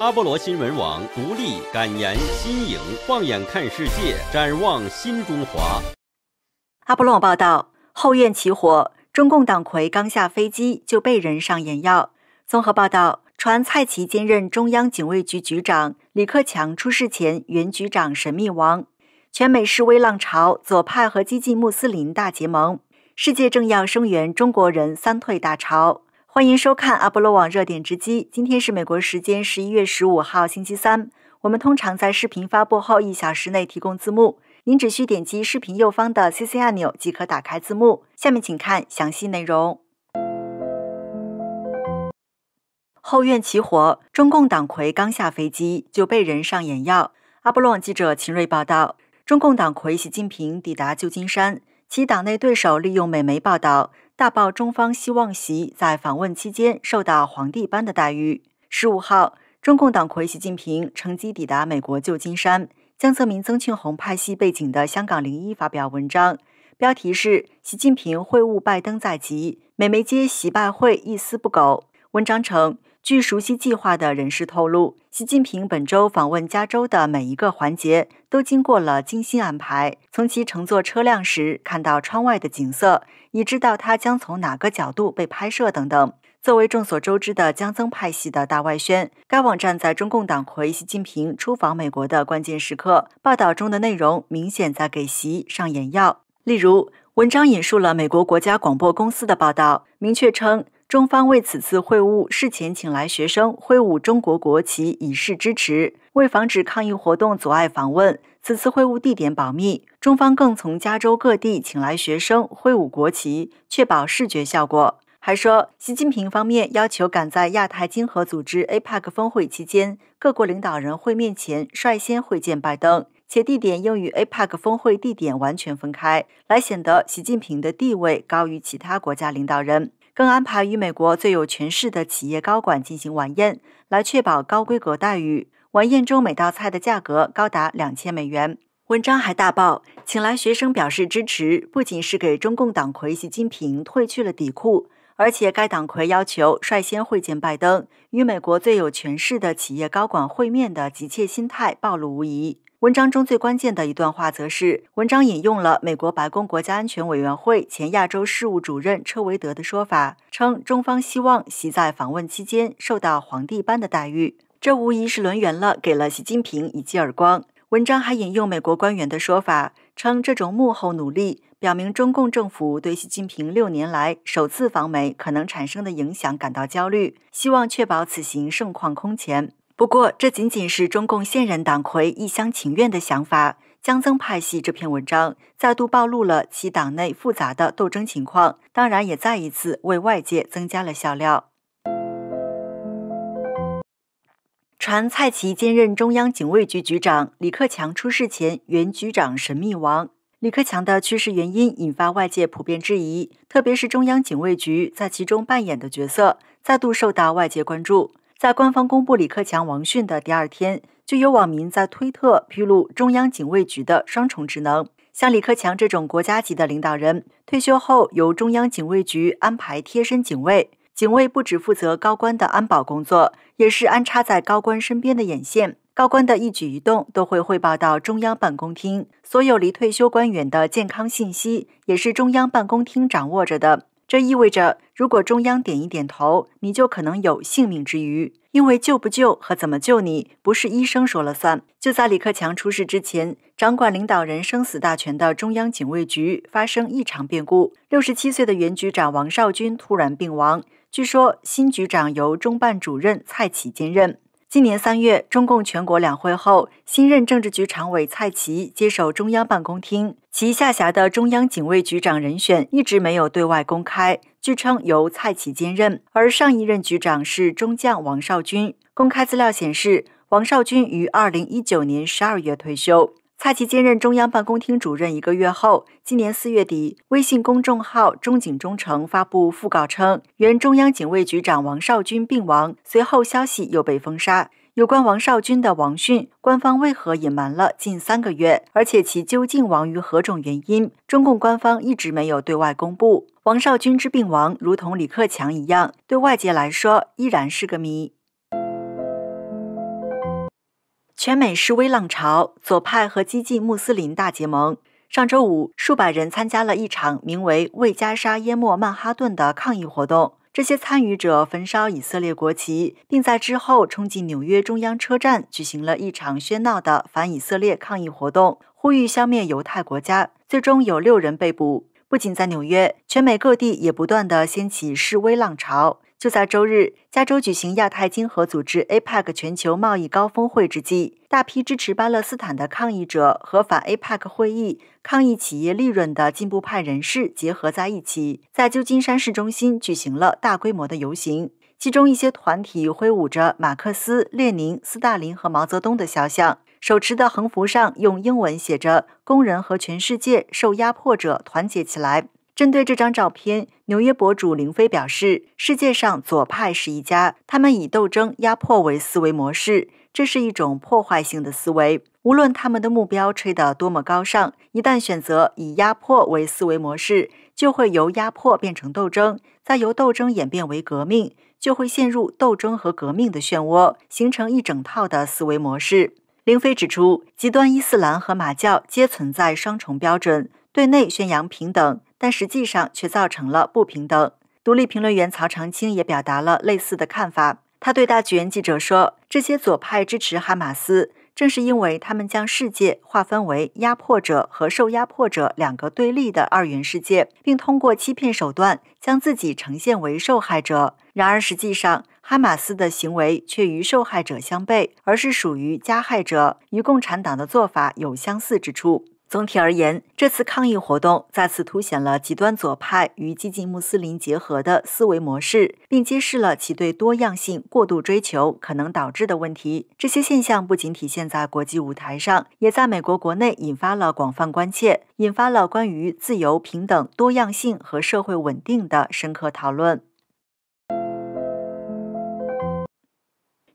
阿波罗新闻网独立感言，新颖，放眼看世界，展望新中华。阿波罗网报道：后院起火，中共党魁刚下飞机就被人上眼药。综合报道：传蔡奇兼任中央警卫局局长，李克强出事前原局长神秘王，全美示威浪潮，左派和激进穆斯林大结盟。世界政要声援中国人，三退大潮。欢迎收看阿波罗网热点直击。今天是美国时间十一月十五号星期三。我们通常在视频发布后一小时内提供字幕，您只需点击视频右方的 CC 按钮即可打开字幕。下面请看详细内容。后院起火，中共党魁刚下飞机就被人上眼药。阿波罗网记者秦锐报道：中共党魁习近平抵达旧金山，其党内对手利用美媒报道。大报中方希望席在访问期间受到皇帝般的待遇。十五号，中共党魁习近平乘机抵达美国旧金山。江泽民、曾庆红派系背景的香港零一发表文章，标题是“习近平会晤拜登在即，美媒接习拜会一丝不苟”。文章称。据熟悉计划的人士透露，习近平本周访问加州的每一个环节都经过了精心安排。从其乘坐车辆时看到窗外的景色，以知道他将从哪个角度被拍摄等等。作为众所周知的江增派系的大外宣，该网站在中共党魁习近平出访美国的关键时刻，报道中的内容明显在给习上眼药。例如，文章引述了美国国家广播公司的报道，明确称。中方为此次会晤事前请来学生挥舞中国国旗以示支持。为防止抗议活动阻碍访问，此次会晤地点保密。中方更从加州各地请来学生挥舞国旗，确保视觉效果。还说，习近平方面要求赶在亚太经合组织 APEC 峰会期间，各国领导人会面前率先会见拜登，且地点应与 APEC 峰会地点完全分开，来显得习近平的地位高于其他国家领导人。更安排与美国最有权势的企业高管进行晚宴，来确保高规格待遇。晚宴中每道菜的价格高达两千美元。文章还大爆，请来学生表示支持，不仅是给中共党魁习近平褪去了底裤，而且该党魁要求率先会见拜登，与美国最有权势的企业高管会面的急切心态暴露无遗。文章中最关键的一段话，则是文章引用了美国白宫国家安全委员会前亚洲事务主任车维德的说法，称中方希望习在访问期间受到皇帝般的待遇。这无疑是轮圆了，给了习近平一记耳光。文章还引用美国官员的说法，称这种幕后努力表明中共政府对习近平六年来首次访美可能产生的影响感到焦虑，希望确保此行盛况空前。不过，这仅仅是中共现任党魁一厢情愿的想法。江增派系这篇文章再度暴露了其党内复杂的斗争情况，当然也再一次为外界增加了笑料。传蔡奇兼任中央警卫局局长，李克强出事前原局长神秘王。李克强的去世原因引发外界普遍质疑，特别是中央警卫局在其中扮演的角色，再度受到外界关注。在官方公布李克强王讯的第二天，就有网民在推特披露中央警卫局的双重职能。像李克强这种国家级的领导人，退休后由中央警卫局安排贴身警卫。警卫不只负责高官的安保工作，也是安插在高官身边的眼线。高官的一举一动都会汇报到中央办公厅，所有离退休官员的健康信息也是中央办公厅掌握着的。这意味着，如果中央点一点头，你就可能有性命之余。因为救不救和怎么救你，不是医生说了算。就在李克强出事之前，掌管领导人生死大权的中央警卫局发生异常变故，六十七岁的原局长王少军突然病亡，据说新局长由中办主任蔡奇兼任。今年三月，中共全国两会后，新任政治局常委蔡奇接手中央办公厅，其下辖的中央警卫局长人选一直没有对外公开，据称由蔡奇兼任，而上一任局长是中将王少军。公开资料显示，王少军于二零一九年十二月退休。蔡奇兼任中央办公厅主任一个月后，今年四月底，微信公众号“中警中城”发布讣告称，原中央警卫局长王少军病亡。随后，消息又被封杀。有关王少军的王讯，官方为何隐瞒了近三个月？而且其究竟亡于何种原因，中共官方一直没有对外公布。王少军之病亡，如同李克强一样，对外界来说依然是个谜。全美示威浪潮，左派和激进穆斯林大结盟。上周五，数百人参加了一场名为“为加沙淹没曼哈顿”的抗议活动。这些参与者焚烧以色列国旗，并在之后冲进纽约中央车站，举行了一场喧闹的反以色列抗议活动，呼吁消灭犹太国家。最终有六人被捕。不仅在纽约，全美各地也不断的掀起示威浪潮。就在周日，加州举行亚太经合组织 （APEC） 全球贸易高峰会之际，大批支持巴勒斯坦的抗议者和反 APEC 会议、抗议企业利润的进步派人士结合在一起，在旧金山市中心举行了大规模的游行。其中一些团体挥舞着马克思、列宁、斯大林和毛泽东的肖像，手持的横幅上用英文写着“工人和全世界受压迫者团结起来”。针对这张照片，纽约博主林飞表示：“世界上左派是一家，他们以斗争、压迫为思维模式，这是一种破坏性的思维。无论他们的目标吹得多么高尚，一旦选择以压迫为思维模式，就会由压迫变成斗争，再由斗争演变为革命，就会陷入斗争和革命的漩涡，形成一整套的思维模式。”林飞指出，极端伊斯兰和马教皆存在双重标准，对内宣扬平等。但实际上却造成了不平等。独立评论员曹长青也表达了类似的看法。他对大纪元记者说：“这些左派支持哈马斯，正是因为他们将世界划分为压迫者和受压迫者两个对立的二元世界，并通过欺骗手段将自己呈现为受害者。然而，实际上哈马斯的行为却与受害者相悖，而是属于加害者，与共产党的做法有相似之处。”总体而言，这次抗议活动再次凸显了极端左派与激进穆斯林结合的思维模式，并揭示了其对多样性过度追求可能导致的问题。这些现象不仅体现在国际舞台上，也在美国国内引发了广泛关切，引发了关于自由、平等、多样性和社会稳定的深刻讨论。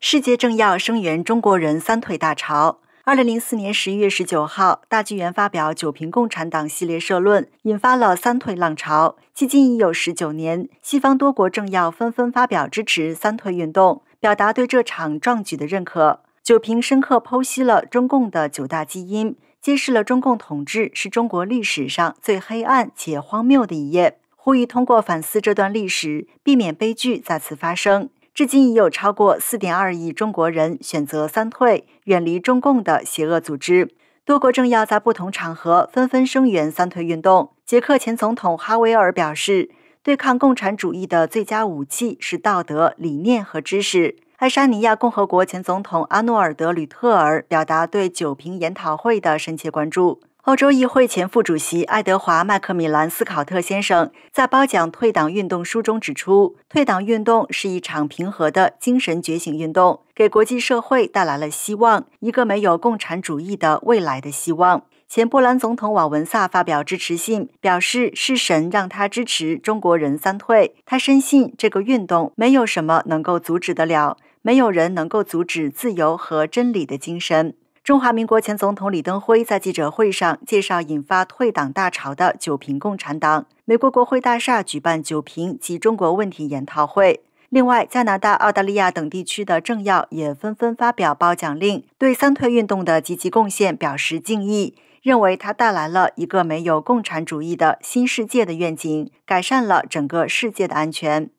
世界政要声援中国人三退大潮。二零零四年十一月十九号，大纪元发表《九评共产党》系列社论，引发了“三退”浪潮。迄今已有十九年，西方多国政要纷纷发表支持“三退”运动，表达对这场壮举的认可。九评深刻剖析了中共的九大基因，揭示了中共统治是中国历史上最黑暗且荒谬的一页，呼吁通过反思这段历史，避免悲剧再次发生。至今已有超过四点二亿中国人选择“三退”，远离中共的邪恶组织。多国政要在不同场合纷纷声援“三退”运动。捷克前总统哈维尔表示：“对抗共产主义的最佳武器是道德理念和知识。”爱沙尼亚共和国前总统阿诺尔德·吕特尔表达对酒瓶研讨会的深切关注。欧洲议会前副主席爱德华·麦克米兰斯考特先生在褒奖退党运动书中指出，退党运动是一场平和的精神觉醒运动，给国际社会带来了希望，一个没有共产主义的未来的希望。前波兰总统瓦文萨发表支持信，表示是神让他支持中国人三退，他深信这个运动没有什么能够阻止得了，没有人能够阻止自由和真理的精神。中华民国前总统李登辉在记者会上介绍引发退党大潮的“九瓶共产党”。美国国会大厦举办“酒瓶及中国问题研讨会”。另外，加拿大、澳大利亚等地区的政要也纷纷发表褒奖令，对三退运动的积极贡献表示敬意，认为它带来了一个没有共产主义的新世界的愿景，改善了整个世界的安全。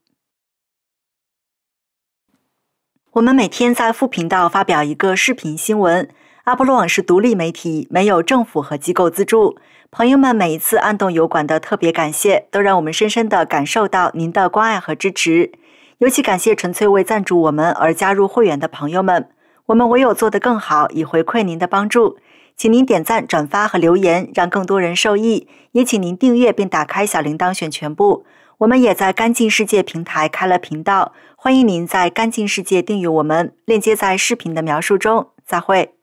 我们每天在副频道发表一个视频新闻。阿波罗网是独立媒体，没有政府和机构资助。朋友们每一次按动油管的特别感谢，都让我们深深的感受到您的关爱和支持。尤其感谢纯粹为赞助我们而加入会员的朋友们，我们唯有做得更好，以回馈您的帮助。请您点赞、转发和留言，让更多人受益。也请您订阅并打开小铃铛，选全部。我们也在干净世界平台开了频道，欢迎您在干净世界订阅我们，链接在视频的描述中。再会。